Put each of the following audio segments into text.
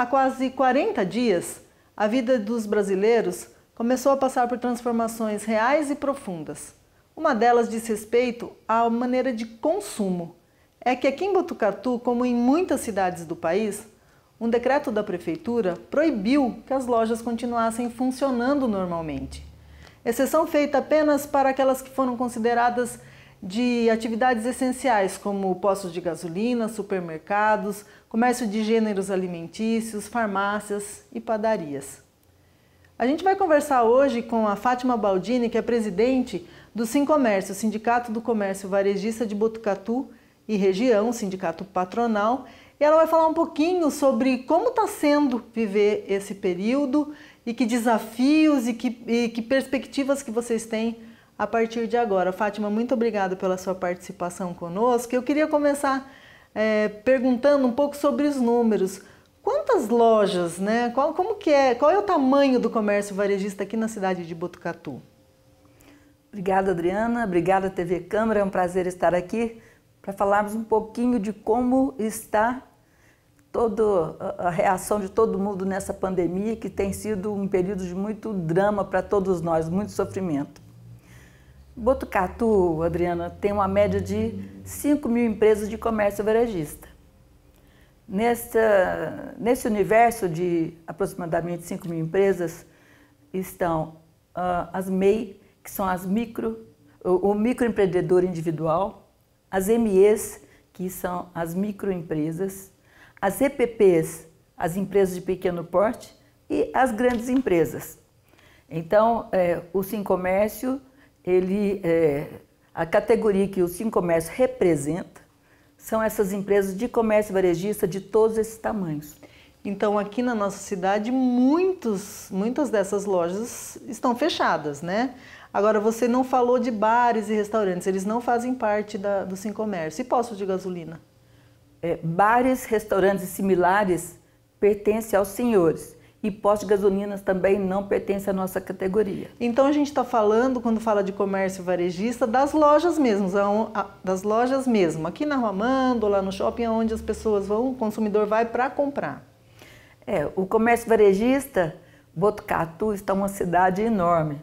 Há quase 40 dias, a vida dos brasileiros começou a passar por transformações reais e profundas. Uma delas diz respeito à maneira de consumo. É que aqui em Botucatu, como em muitas cidades do país, um decreto da prefeitura proibiu que as lojas continuassem funcionando normalmente. Exceção feita apenas para aquelas que foram consideradas de atividades essenciais, como postos de gasolina, supermercados, comércio de gêneros alimentícios, farmácias e padarias. A gente vai conversar hoje com a Fátima Baldini, que é presidente do Sincomércio, Sindicato do Comércio Varejista de Botucatu e Região, sindicato patronal, e ela vai falar um pouquinho sobre como está sendo viver esse período e que desafios e que, e que perspectivas que vocês têm a partir de agora. Fátima, muito obrigada pela sua participação conosco. Eu queria começar é, perguntando um pouco sobre os números. Quantas lojas, né? Qual, como que é? Qual é o tamanho do comércio varejista aqui na cidade de Botucatu? Obrigada, Adriana. Obrigada, TV Câmara. É um prazer estar aqui para falarmos um pouquinho de como está toda a reação de todo mundo nessa pandemia, que tem sido um período de muito drama para todos nós, muito sofrimento. Botucatu, Adriana, tem uma média de 5 mil empresas de comércio varejista. Nessa, nesse universo de aproximadamente 5 mil empresas estão uh, as MEI, que são as micro, o, o microempreendedor individual, as MEs, que são as microempresas, as EPPs, as empresas de pequeno porte, e as grandes empresas. Então, é, o Sim Comércio ele, é, a categoria que o Sim Comércio representa são essas empresas de comércio varejista de todos esses tamanhos. Então, aqui na nossa cidade, muitos, muitas dessas lojas estão fechadas, né? Agora, você não falou de bares e restaurantes, eles não fazem parte da, do Sim Comércio. E posto de gasolina? É, bares, restaurantes similares pertencem aos senhores e postos de gasolinas também não pertence à nossa categoria. Então a gente está falando, quando fala de comércio varejista, das lojas mesmo, é das lojas mesmo, aqui na Rua Mando, lá no shopping, é onde as pessoas vão, o consumidor vai para comprar. É, o comércio varejista, Botucatu está uma cidade enorme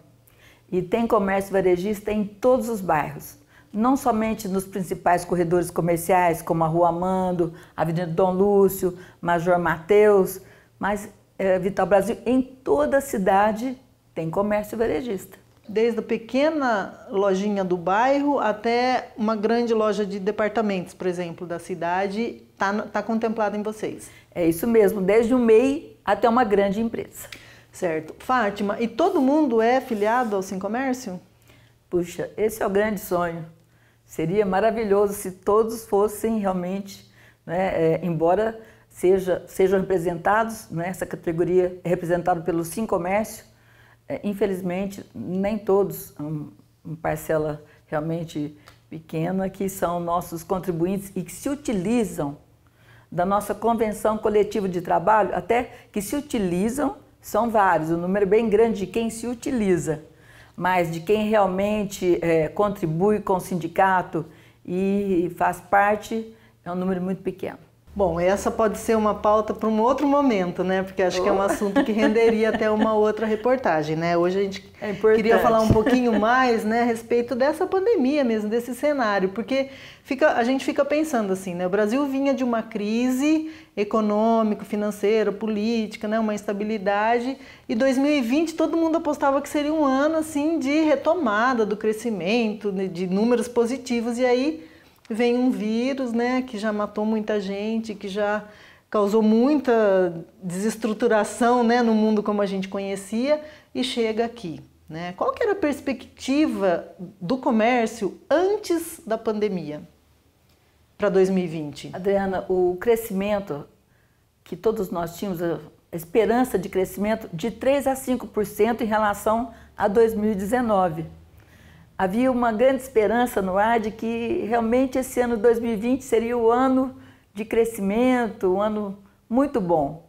e tem comércio varejista em todos os bairros. Não somente nos principais corredores comerciais, como a Rua Amando, Avenida Dom Lúcio, Major Mateus, mas é, Vital Brasil, em toda a cidade tem comércio varejista. Desde a pequena lojinha do bairro até uma grande loja de departamentos, por exemplo, da cidade, está tá contemplado em vocês. É isso mesmo, desde o MEI até uma grande empresa. Certo. Fátima, e todo mundo é filiado ao Sim Comércio? Puxa, esse é o grande sonho. Seria maravilhoso se todos fossem realmente, né, é, embora seja, sejam representados, né? essa categoria é representada pelo Sim Comércio. É, infelizmente, nem todos, um, uma parcela realmente pequena, que são nossos contribuintes e que se utilizam da nossa convenção coletiva de trabalho, até que se utilizam, são vários, um número bem grande de quem se utiliza, mas de quem realmente é, contribui com o sindicato e faz parte, é um número muito pequeno. Bom, essa pode ser uma pauta para um outro momento, né? Porque acho oh. que é um oh. assunto que renderia até uma outra reportagem, né? Hoje a gente é queria falar um pouquinho mais, né, a respeito dessa pandemia mesmo, desse cenário, porque fica, a gente fica pensando assim, né? O Brasil vinha de uma crise econômica, financeira, política, né, uma instabilidade, e 2020 todo mundo apostava que seria um ano assim de retomada do crescimento, né? de números positivos, e aí vem um vírus, né, que já matou muita gente, que já causou muita desestruturação, né, no mundo como a gente conhecia e chega aqui, né? Qual que era a perspectiva do comércio antes da pandemia para 2020? Adriana, o crescimento que todos nós tínhamos a esperança de crescimento de 3 a 5% em relação a 2019 havia uma grande esperança no ar de que realmente esse ano 2020 seria o ano de crescimento, um ano muito bom.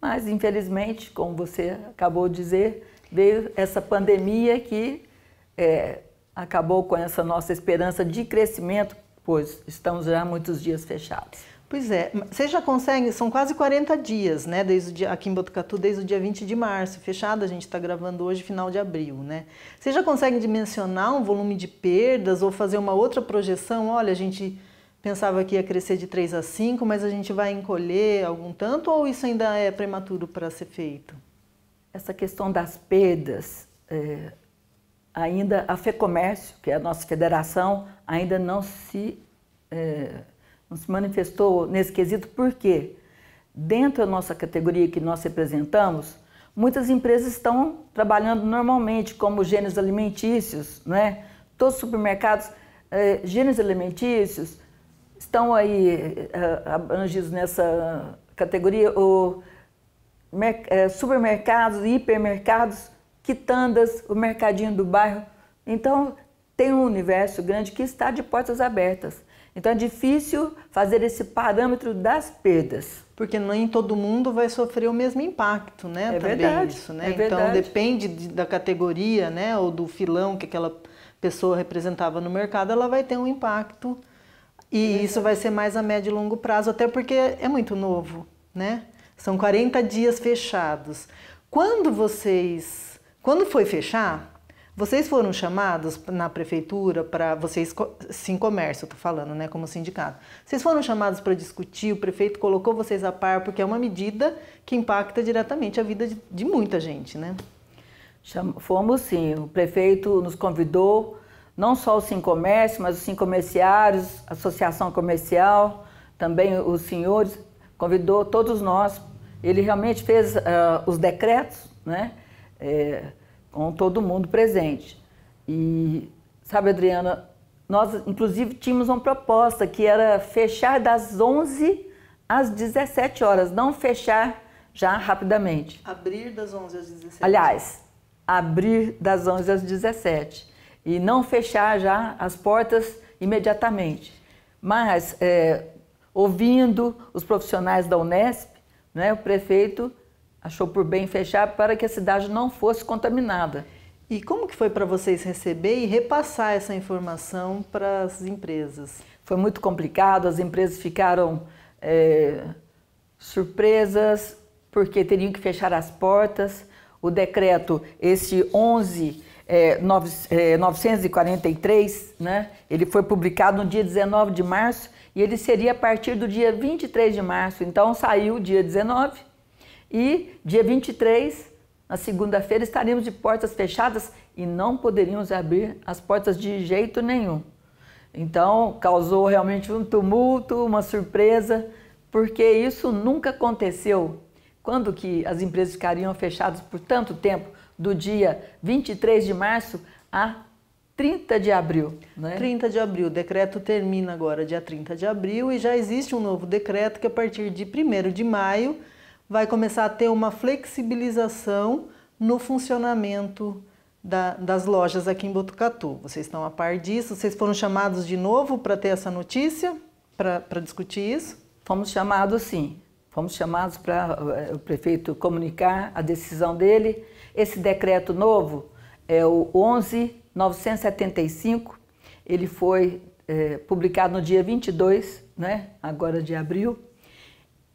Mas, infelizmente, como você acabou de dizer, veio essa pandemia que é, acabou com essa nossa esperança de crescimento, pois estamos já muitos dias fechados. Pois é, vocês já conseguem, são quase 40 dias, né, desde o dia, aqui em Botucatu, desde o dia 20 de março, fechado, a gente está gravando hoje, final de abril, né. Vocês já conseguem dimensionar um volume de perdas ou fazer uma outra projeção? Olha, a gente pensava que ia crescer de 3 a 5, mas a gente vai encolher algum tanto ou isso ainda é prematuro para ser feito? Essa questão das perdas, é, ainda a FEComércio, que é a nossa federação, ainda não se... É, nos se manifestou nesse quesito, porque dentro da nossa categoria que nós representamos, muitas empresas estão trabalhando normalmente, como gêneros alimentícios, né? todos os supermercados, eh, gêneros alimentícios, estão aí eh, eh, abrangidos nessa categoria, o, supermercados, hipermercados, quitandas, o mercadinho do bairro. Então, tem um universo grande que está de portas abertas. Então é difícil fazer esse parâmetro das perdas. Porque nem todo mundo vai sofrer o mesmo impacto, né? É Também verdade, isso, né? É então verdade. depende da categoria, né? Ou do filão que aquela pessoa representava no mercado, ela vai ter um impacto. E é isso vai ser mais a médio e longo prazo, até porque é muito novo, né? São 40 dias fechados. Quando vocês. Quando foi fechar, vocês foram chamados na prefeitura para vocês sim comércio, estou falando, né, como sindicato. Vocês foram chamados para discutir, o prefeito colocou vocês a par porque é uma medida que impacta diretamente a vida de, de muita gente, né? Fomos sim, o prefeito nos convidou, não só o Sim Comércio, mas os Sim Comerciários, Associação Comercial, também os senhores, convidou todos nós. Ele realmente fez uh, os decretos, né? É, com todo mundo presente. E, sabe, Adriana, nós inclusive tínhamos uma proposta que era fechar das 11 às 17 horas, não fechar já rapidamente. Abrir das 11 às 17. Aliás, abrir das 11 às 17 e não fechar já as portas imediatamente. Mas, é, ouvindo os profissionais da Unesp, né, o prefeito achou por bem fechar para que a cidade não fosse contaminada. E como que foi para vocês receber e repassar essa informação para as empresas? Foi muito complicado, as empresas ficaram é, surpresas porque teriam que fechar as portas. O decreto, esse 11 é, 9, é, 943, né? Ele foi publicado no dia 19 de março e ele seria a partir do dia 23 de março. Então saiu dia 19 e dia 23, na segunda-feira, estaríamos de portas fechadas e não poderíamos abrir as portas de jeito nenhum. Então, causou realmente um tumulto, uma surpresa, porque isso nunca aconteceu. Quando que as empresas ficariam fechadas por tanto tempo, do dia 23 de março a 30 de abril. Né? 30 de abril. O decreto termina agora dia 30 de abril e já existe um novo decreto que a partir de 1 de maio vai começar a ter uma flexibilização no funcionamento da, das lojas aqui em Botucatu. Vocês estão a par disso? Vocês foram chamados de novo para ter essa notícia, para discutir isso? Fomos chamados, sim. Fomos chamados para eh, o prefeito comunicar a decisão dele. Esse decreto novo é o 11975. Ele foi é, publicado no dia 22, né? agora de abril.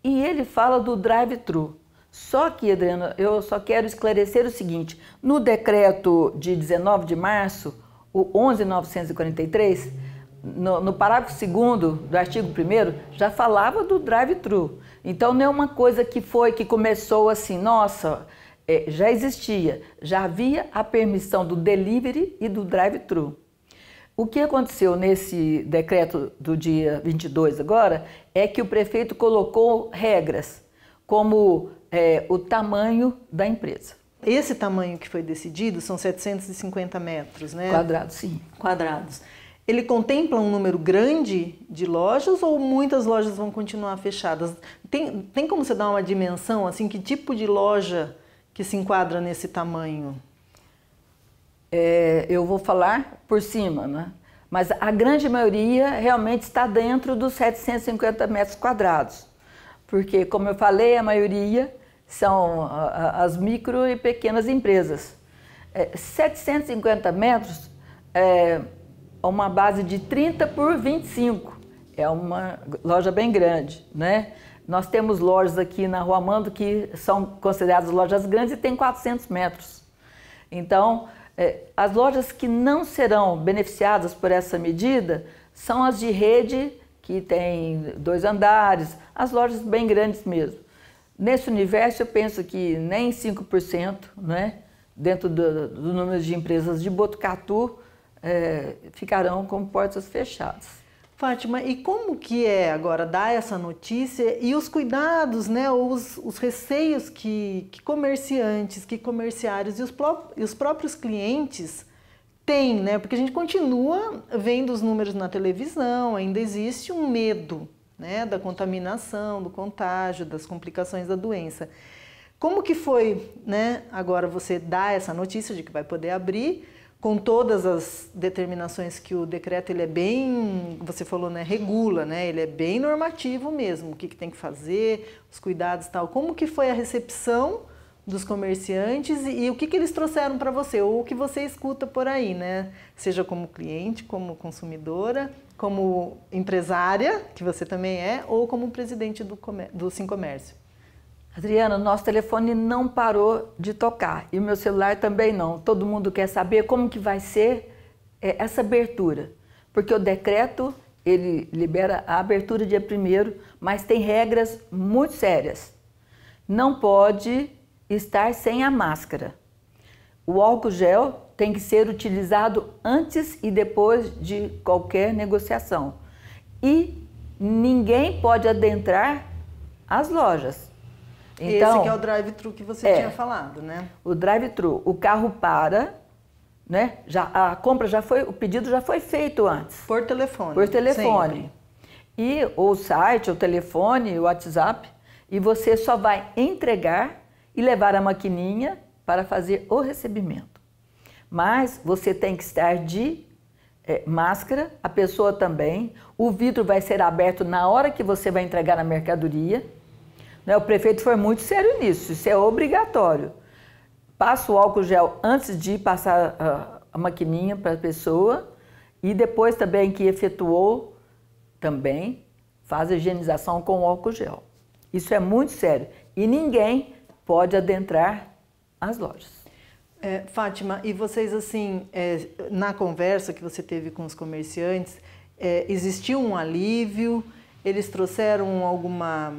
E ele fala do drive-thru. Só que, Adriana, eu só quero esclarecer o seguinte: no decreto de 19 de março, o 11.943, no, no parágrafo 2 do artigo 1, já falava do drive-thru. Então, não é uma coisa que foi, que começou assim, nossa, é, já existia, já havia a permissão do delivery e do drive-thru. O que aconteceu nesse decreto do dia 22 agora é que o prefeito colocou regras, como é, o tamanho da empresa. Esse tamanho que foi decidido são 750 metros, né? Quadrados, sim. Quadrados. Ele contempla um número grande de lojas ou muitas lojas vão continuar fechadas? Tem, tem como você dar uma dimensão, assim, que tipo de loja que se enquadra nesse tamanho? É, eu vou falar por cima, né? mas a grande maioria realmente está dentro dos 750 metros quadrados, porque, como eu falei, a maioria são as micro e pequenas empresas. 750 é, metros é uma base de 30 por 25, é uma loja bem grande, né? Nós temos lojas aqui na Rua Mando que são consideradas lojas grandes e tem 400 metros. Então, é, as lojas que não serão beneficiadas por essa medida são as de rede, que tem dois andares, as lojas bem grandes mesmo. Nesse universo, eu penso que nem 5%, né, dentro do, do número de empresas de Botucatu, é, ficarão com portas fechadas. Fátima, e como que é agora dar essa notícia e os cuidados, né, os, os receios que, que comerciantes, que comerciários e os, pró e os próprios clientes têm, né? Porque a gente continua vendo os números na televisão, ainda existe um medo, né, da contaminação, do contágio, das complicações da doença. Como que foi, né, agora você dar essa notícia de que vai poder abrir com todas as determinações que o decreto ele é bem, você falou, né, regula, né? Ele é bem normativo mesmo, o que, que tem que fazer, os cuidados e tal. Como que foi a recepção dos comerciantes e, e o que, que eles trouxeram para você ou o que você escuta por aí, né? Seja como cliente, como consumidora, como empresária, que você também é, ou como presidente do, do Sim Comércio. Adriana, nosso telefone não parou de tocar e o meu celular também não. Todo mundo quer saber como que vai ser é, essa abertura, porque o decreto ele libera a abertura dia primeiro, mas tem regras muito sérias. Não pode estar sem a máscara. O álcool gel tem que ser utilizado antes e depois de qualquer negociação. E ninguém pode adentrar as lojas. Então, Esse que é o drive-thru que você é, tinha falado, né? O drive-thru, o carro para, né? Já, a compra já foi, o pedido já foi feito antes. Por telefone. Por telefone. Sempre. E o site, o telefone, o WhatsApp, e você só vai entregar e levar a maquininha para fazer o recebimento. Mas você tem que estar de é, máscara, a pessoa também. O vidro vai ser aberto na hora que você vai entregar a mercadoria né? O prefeito foi muito sério nisso, isso é obrigatório. Passa o álcool gel antes de passar a, a maquininha para a pessoa e depois também que efetuou, também faz a higienização com álcool gel. Isso é muito sério e ninguém pode adentrar as lojas. É, Fátima, e vocês assim, é, na conversa que você teve com os comerciantes, é, existiu um alívio? Eles trouxeram alguma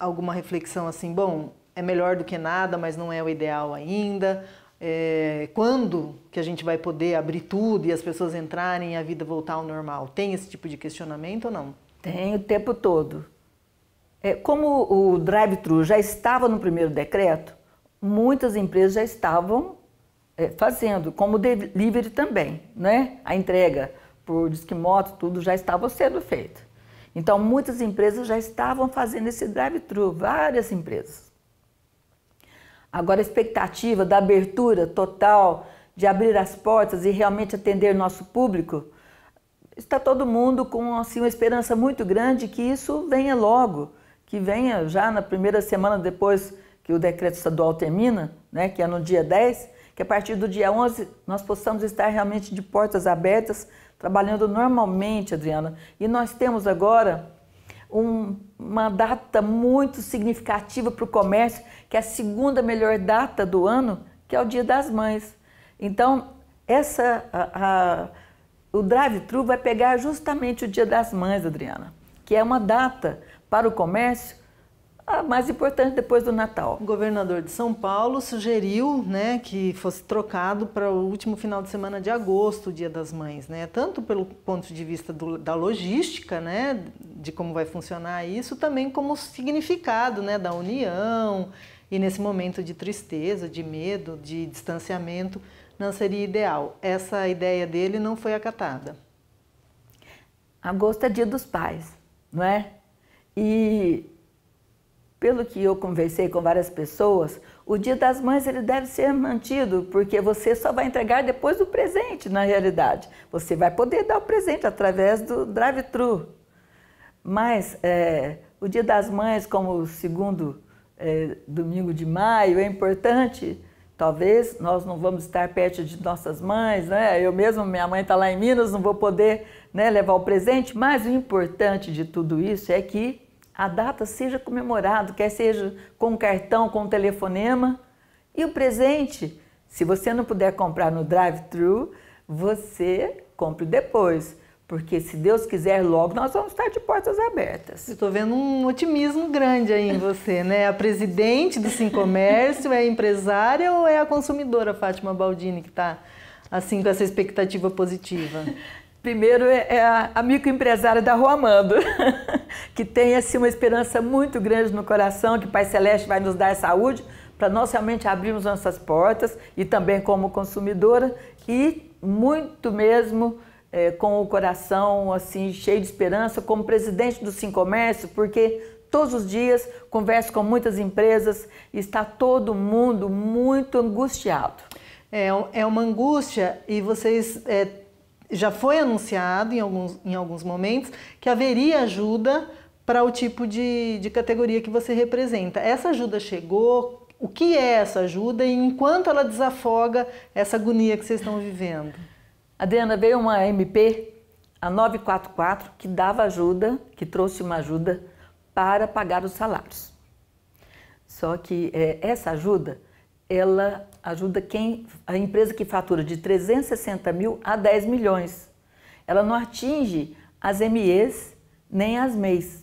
alguma reflexão assim, bom, é melhor do que nada, mas não é o ideal ainda? É, quando que a gente vai poder abrir tudo e as pessoas entrarem e a vida voltar ao normal? Tem esse tipo de questionamento ou não? Tem o tempo todo. É, como o drive-thru já estava no primeiro decreto, muitas empresas já estavam é, fazendo, como o delivery também, né? A entrega por moto tudo já estava sendo feito. Então, muitas empresas já estavam fazendo esse drive-thru, várias empresas. Agora, a expectativa da abertura total, de abrir as portas e realmente atender nosso público, está todo mundo com assim, uma esperança muito grande que isso venha logo, que venha já na primeira semana depois que o decreto estadual termina, né, que é no dia 10, que a partir do dia 11 nós possamos estar realmente de portas abertas trabalhando normalmente, Adriana. E nós temos agora um, uma data muito significativa para o comércio, que é a segunda melhor data do ano, que é o Dia das Mães. Então, essa a, a, o drive-thru vai pegar justamente o Dia das Mães, Adriana, que é uma data para o comércio a mais importante depois do Natal. O governador de São Paulo sugeriu né, que fosse trocado para o último final de semana de agosto, o Dia das Mães, né? tanto pelo ponto de vista do, da logística, né, de como vai funcionar isso, também como significado né, da união e nesse momento de tristeza, de medo, de distanciamento, não seria ideal. Essa ideia dele não foi acatada. Agosto é dia dos pais, não é? E pelo que eu conversei com várias pessoas, o Dia das Mães ele deve ser mantido, porque você só vai entregar depois do presente, na realidade. Você vai poder dar o presente através do drive-thru. Mas é, o Dia das Mães, como o segundo é, domingo de maio, é importante. Talvez nós não vamos estar perto de nossas mães, né? Eu mesmo, minha mãe está lá em Minas, não vou poder né, levar o presente, mas o importante de tudo isso é que a data seja comemorado, quer seja com um cartão, com um telefonema. E o presente, se você não puder comprar no drive-thru, você compre depois. Porque se Deus quiser, logo nós vamos estar de portas abertas. Estou vendo um otimismo grande aí em você, né? A presidente do Sim Comércio é a empresária ou é a consumidora Fátima Baldini que está assim com essa expectativa positiva? Primeiro é, é a, a microempresária da Rua Amando. que tenha assim, uma esperança muito grande no coração, que Pai Celeste vai nos dar saúde, para nós realmente abrirmos nossas portas e também como consumidora e muito mesmo é, com o coração assim cheio de esperança como presidente do Sim Comércio, porque todos os dias converso com muitas empresas e está todo mundo muito angustiado. É, é uma angústia e vocês é, já foi anunciado em alguns, em alguns momentos que haveria ajuda para o tipo de, de categoria que você representa. Essa ajuda chegou? O que é essa ajuda e enquanto ela desafoga essa agonia que vocês estão vivendo? Adriana, veio uma MP, a 944, que dava ajuda, que trouxe uma ajuda para pagar os salários. Só que é, essa ajuda, ela ajuda quem a empresa que fatura de 360 mil a 10 milhões. Ela não atinge as MEs nem as MEIs.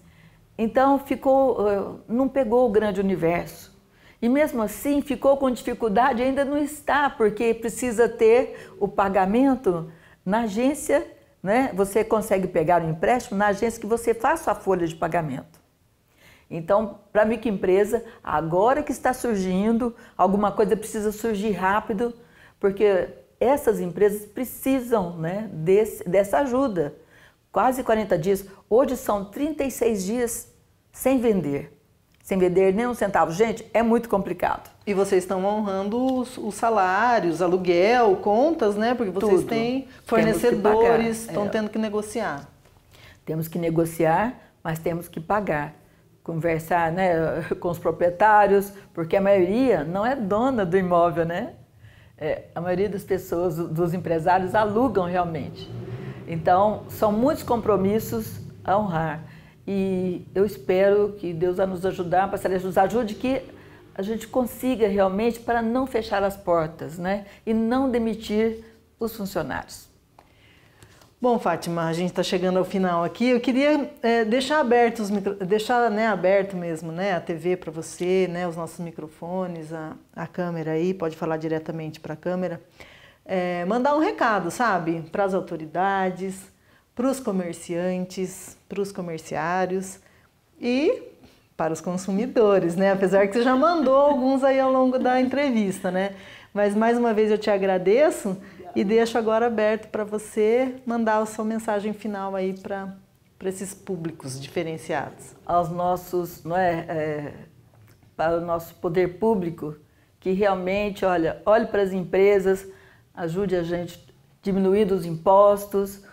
Então ficou, eh, não pegou o grande universo. E mesmo assim ficou com dificuldade, ainda não está, porque precisa ter o pagamento na agência, né? Você consegue pegar o um empréstimo na agência que você faça a folha de pagamento. Então, para a microempresa, agora que está surgindo, alguma coisa precisa surgir rápido, porque essas empresas precisam né, desse, dessa ajuda quase 40 dias, hoje são 36 dias sem vender. Sem vender nem um centavo. Gente, é muito complicado. E vocês estão honrando os, os salários, aluguel, contas, né? Porque vocês Tudo. têm fornecedores, estão é. tendo que negociar. Temos que negociar, mas temos que pagar. Conversar né, com os proprietários, porque a maioria não é dona do imóvel, né? É, a maioria das pessoas, dos empresários, alugam realmente. Então, são muitos compromissos a honrar. E eu espero que Deus a nos ajudar, Pastor nos ajude que a gente consiga realmente para não fechar as portas, né? E não demitir os funcionários. Bom, Fátima, a gente está chegando ao final aqui. Eu queria é, deixar aberto os micro... deixar né, aberto mesmo, né, a TV para você, né, os nossos microfones, a, a câmera aí, pode falar diretamente para a câmera é, mandar um recado, sabe? Para as autoridades, para os comerciantes, para os comerciários e para os consumidores, né? Apesar que você já mandou alguns aí ao longo da entrevista, né? Mas mais uma vez eu te agradeço e deixo agora aberto para você mandar a sua mensagem final aí para para esses públicos diferenciados. Aos nossos, não é, é, para o nosso poder público que realmente, olha, olhe para as empresas, ajude a gente diminuindo os impostos,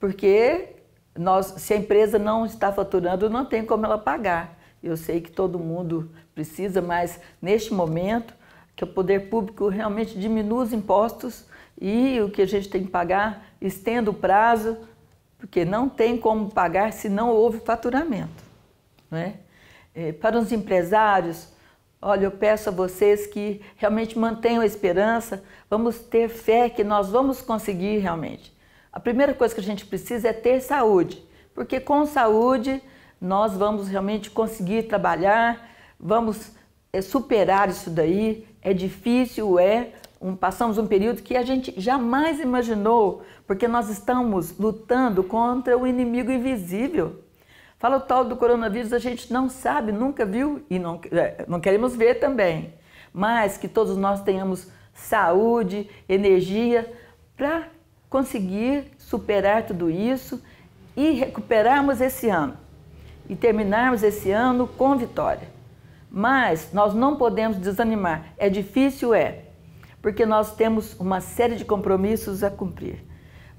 porque nós, se a empresa não está faturando, não tem como ela pagar. Eu sei que todo mundo precisa, mas neste momento que o poder público realmente diminua os impostos e o que a gente tem que pagar, estenda o prazo, porque não tem como pagar se não houve faturamento. É? É, para os empresários, Olha, eu peço a vocês que realmente mantenham a esperança, vamos ter fé que nós vamos conseguir realmente. A primeira coisa que a gente precisa é ter saúde, porque com saúde nós vamos realmente conseguir trabalhar, vamos eh, superar isso daí. É difícil, é. Um, passamos um período que a gente jamais imaginou, porque nós estamos lutando contra o inimigo invisível. Fala o tal do coronavírus, a gente não sabe, nunca viu e não, é, não queremos ver também. Mas que todos nós tenhamos saúde, energia para conseguir superar tudo isso e recuperarmos esse ano e terminarmos esse ano com vitória. Mas nós não podemos desanimar. É difícil, é, porque nós temos uma série de compromissos a cumprir.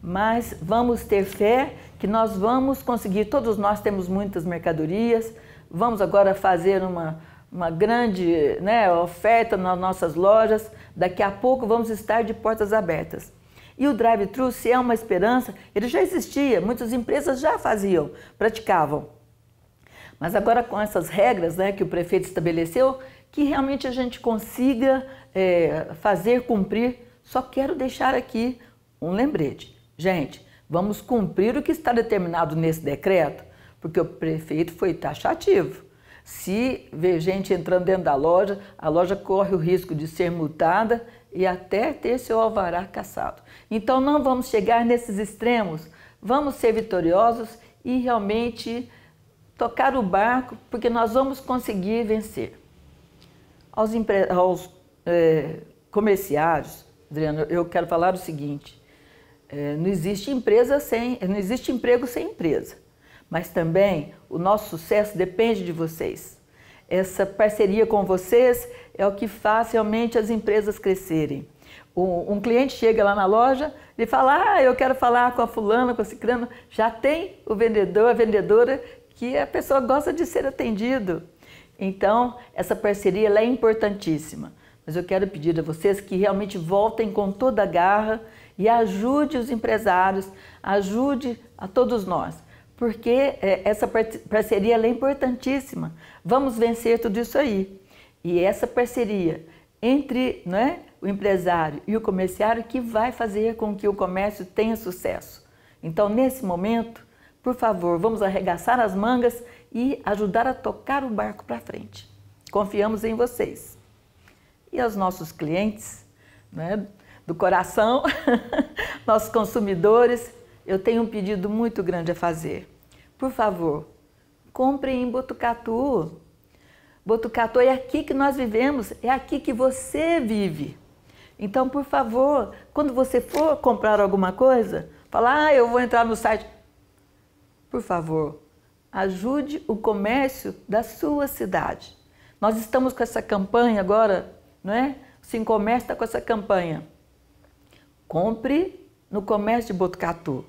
Mas vamos ter fé que nós vamos conseguir, todos nós temos muitas mercadorias, vamos agora fazer uma, uma grande né, oferta nas nossas lojas, daqui a pouco vamos estar de portas abertas. E o drive-thru, se é uma esperança, ele já existia, muitas empresas já faziam, praticavam. Mas agora com essas regras né, que o prefeito estabeleceu, que realmente a gente consiga é, fazer cumprir. Só quero deixar aqui um lembrete. Gente, Vamos cumprir o que está determinado nesse decreto, porque o prefeito foi taxativo. Se vê gente entrando dentro da loja, a loja corre o risco de ser multada e até ter seu alvará cassado. Então não vamos chegar nesses extremos, vamos ser vitoriosos e realmente tocar o barco, porque nós vamos conseguir vencer. Aos, aos é, comerciários, Adriano, eu quero falar o seguinte: é, não existe empresa sem, não existe emprego sem empresa. Mas também o nosso sucesso depende de vocês. Essa parceria com vocês é o que faz realmente as empresas crescerem. Um, um cliente chega lá na loja e fala: Ah, eu quero falar com a fulana, com a ciclana. Já tem o vendedor, a vendedora, que a pessoa gosta de ser atendido. Então, essa parceria é importantíssima. Mas eu quero pedir a vocês que realmente voltem com toda a garra e ajude os empresários, ajude a todos nós, porque é, essa parceria é importantíssima. Vamos vencer tudo isso aí. E essa parceria entre né, o empresário e o comerciário que vai fazer com que o comércio tenha sucesso. Então, nesse momento, por favor, vamos arregaçar as mangas e ajudar a tocar o barco para frente. Confiamos em vocês. E aos nossos clientes, né, do coração, nossos consumidores, eu tenho um pedido muito grande a fazer. Por favor, compre em Botucatu. Botucatu é aqui que nós vivemos, é aqui que você vive. Então, por favor, quando você for comprar alguma coisa, falar, ah, eu vou entrar no site. Por favor, ajude o comércio da sua cidade. Nós estamos com essa campanha agora, não é? O Sim Comércio está com essa campanha. Compre no comércio de Botucatu.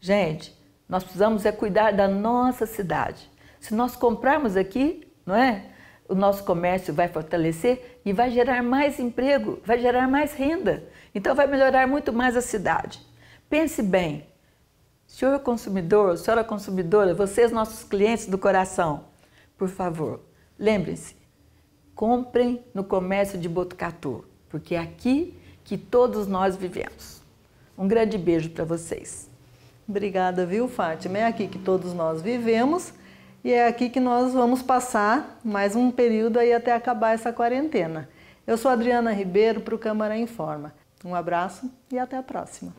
Gente, nós precisamos é cuidar da nossa cidade. Se nós comprarmos aqui, não é? O nosso comércio vai fortalecer e vai gerar mais emprego, vai gerar mais renda. Então vai melhorar muito mais a cidade. Pense bem. Senhor consumidor, senhora consumidora, vocês nossos clientes do coração, por favor, lembrem-se, comprem no comércio de Botucatu, porque aqui que todos nós vivemos. Um grande beijo para vocês. Obrigada, viu, Fátima? É aqui que todos nós vivemos e é aqui que nós vamos passar mais um período aí até acabar essa quarentena. Eu sou Adriana Ribeiro para o Câmara Informa. Um abraço e até a próxima.